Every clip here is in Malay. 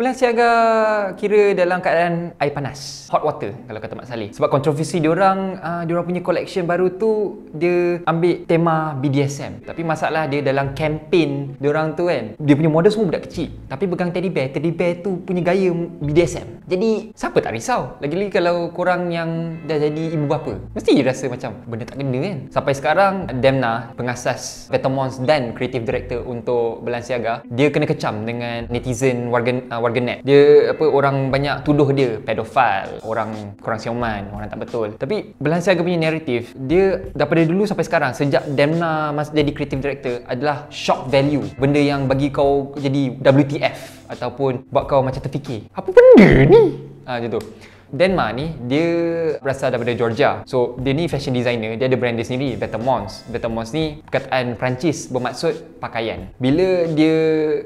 Bulan siaga kira dalam keadaan air panas Hot water kalau kata Mak Saleh Sebab kontroversi diorang uh, Diorang punya collection baru tu Dia ambil tema BDSM Tapi masalah dia dalam kempen diorang tu kan Dia punya model semua budak kecil Tapi pegang teddy bear Teddy bear tu punya gaya BDSM Jadi siapa tak risau Lagi-lagi kalau korang yang dah jadi ibu bapa Mesti dia rasa macam benda tak kena kan Sampai sekarang Demna pengasas Vetomons dan creative director untuk Belan Siaga Dia kena kecam dengan netizen ah, warga, uh, organet. Dia apa orang banyak tuduh dia pedofil, orang kurang siuman, orang tak betul. Tapi Belansiaga punya narrative dia daripada dulu sampai sekarang sejak Demna masa jadi creative director adalah shock value. Benda yang bagi kau jadi WTF ataupun buat kau macam terfikir. Apa benda ni? Ah ha, macam tu. Denma ni dia berasal daripada Georgia. So dia ni fashion designer, dia ada brand dia sendiri, Better Vetements ni perkataan Perancis bermaksud pakaian. Bila dia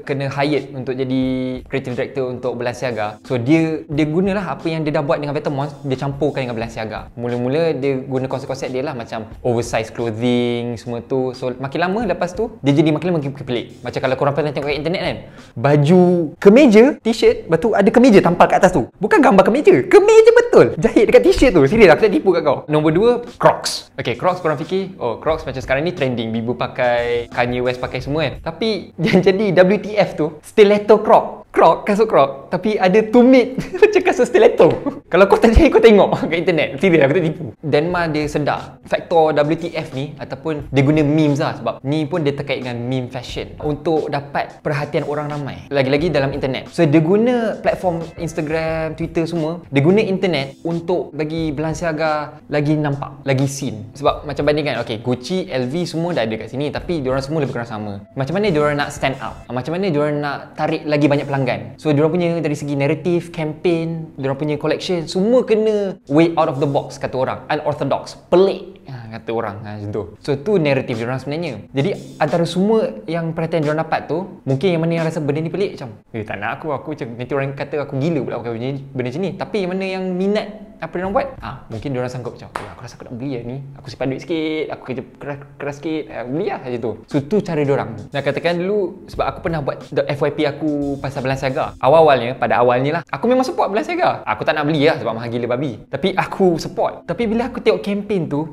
kena hired untuk jadi creative director untuk Balenciaga, so dia dia gunalah apa yang dia dah buat dengan Vetements, dia campurkan dengan Balenciaga. Mula-mula dia guna konsep-konsep dia lah macam oversized clothing semua tu. So makin lama lepas tu dia jadi makin lama makin pelik. Macam kalau korang pernah tengok kat internet kan, baju kemeja, t-shirt, lepas ada kemeja tampal kat atas tu. Bukan gambar kemeja, kemeja saya je betul. Jahit dekat t-shirt tu. Serius aku tak tipu kat kau. Nombor 2, Crocs. Okay, Crocs korang fikir, oh Crocs macam sekarang ni trending. Bibu pakai, Kanye West pakai semua kan. Tapi yang jadi WTF tu, Stiletto Croc croc, kasut croc tapi ada tumit macam kasut stiletto kalau kau tak kau tengok kat internet serius aku tak tipu Denmark dia sedar faktor WTF ni ataupun dia guna memes lah sebab ni pun dia terkait dengan meme fashion untuk dapat perhatian orang ramai lagi-lagi dalam internet so dia guna platform Instagram Twitter semua dia guna internet untuk bagi Balenciaga lagi nampak lagi seen sebab macam kan? okay, Gucci, LV semua dah ada kat sini tapi diorang semua lebih kurang sama macam mana diorang nak stand out macam mana diorang nak tarik lagi banyak pelanggan kan so diorang punya dari segi narrative campaign diorang punya collection semua kena way out of the box kata orang unorthodox pelik ha, kata orang ha, macam tu so tu naratif diorang sebenarnya jadi antara semua yang perhatian diorang dapat tu mungkin yang mana yang rasa benda ni pelik macam eh tak nak aku aku macam nanti orang kata aku gila pula pakai benda, benda macam ni tapi yang mana yang minat apa orang buat ha, mungkin diorang sanggup macam eh, aku rasa aku nak beli lah ni aku simpan duit sikit aku kerja keras, keras sikit eh, beli lah macam tu so tu cara orang. nak katakan dulu sebab aku pernah buat the FYP aku pasal belas harga awal-awalnya pada awalnya lah aku memang support belas harga aku tak nak beli lah sebab mahal gila babi tapi aku support tapi bila aku tengok kempen tu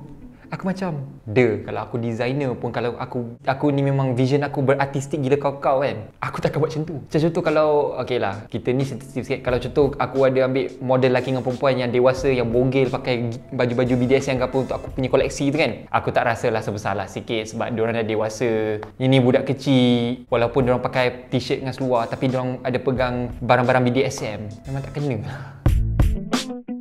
aku macam de kalau aku designer pun kalau aku aku ni memang vision aku berartistik gila kau kau kan aku tak takkan buat macam tu macam contoh kalau okay lah kita ni sensitif sikit kalau contoh aku ada ambil model lelaki dengan perempuan yang dewasa yang bogel pakai baju-baju BDS yang apa untuk aku punya koleksi tu kan aku tak rasa lah sebesalah lah sikit sebab diorang dah dewasa ini budak kecil walaupun diorang pakai t-shirt dengan seluar tapi diorang ada pegang barang-barang BDSM kan. memang tak kena lah